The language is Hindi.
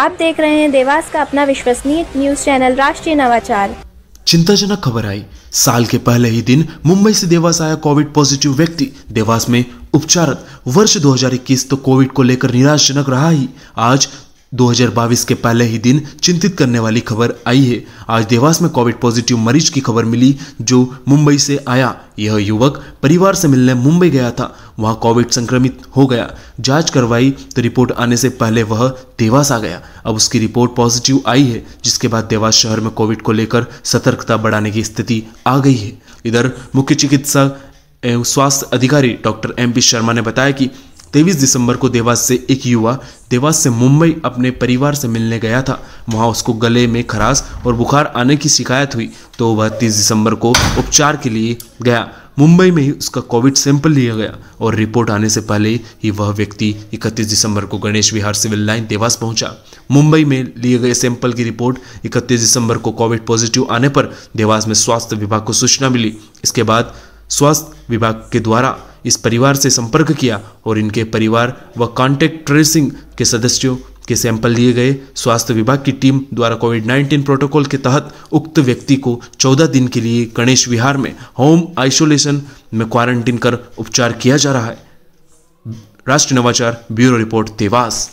आप देख रहे हैं देवास का अपना विश्वसनीय न्यूज चैनल राष्ट्रीय नवाचार चिंताजनक खबर आई साल के पहले ही दिन मुंबई से देवास आया कोविड पॉजिटिव व्यक्ति देवास में उपचारत वर्ष 2021 तो कोविड को लेकर निराशजनक रहा ही आज 2022 के पहले ही दिन चिंतित करने वाली खबर आई है आज देवास में कोविड पॉजिटिव मरीज की खबर मिली जो मुंबई से आया यह युवक परिवार से मिलने मुंबई गया था वहां कोविड संक्रमित हो गया जांच करवाई तो रिपोर्ट आने से पहले वह देवास आ गया अब उसकी रिपोर्ट पॉजिटिव आई है जिसके बाद देवास शहर में कोविड को लेकर सतर्कता बढ़ाने की स्थिति आ गई है इधर मुख्य एवं स्वास्थ्य अधिकारी डॉक्टर एम पी शर्मा ने बताया कि तेईस दिसंबर को देवास से एक युवा देवास से मुंबई अपने परिवार से मिलने गया था वहाँ उसको गले में खराश और बुखार आने की शिकायत हुई तो वह तीस दिसंबर को उपचार के लिए गया मुंबई में ही उसका कोविड सैंपल लिया गया और रिपोर्ट आने से पहले ही वह व्यक्ति 31 दिसंबर को गणेश विहार सिविल लाइन देवास पहुंचा मुंबई में लिए गए सैंपल की रिपोर्ट 31 दिसंबर को कोविड पॉजिटिव आने पर देवास में स्वास्थ्य विभाग को सूचना मिली इसके बाद स्वास्थ्य विभाग के द्वारा इस परिवार से संपर्क किया और इनके परिवार व कॉन्टैक्ट ट्रेसिंग के सदस्यों के सैंपल लिए गए स्वास्थ्य विभाग की टीम द्वारा कोविड 19 प्रोटोकॉल के तहत उक्त व्यक्ति को 14 दिन के लिए गणेश विहार में होम आइसोलेशन में क्वारंटीन कर उपचार किया जा रहा है राष्ट्रीय नवाचार ब्यूरो रिपोर्ट देवास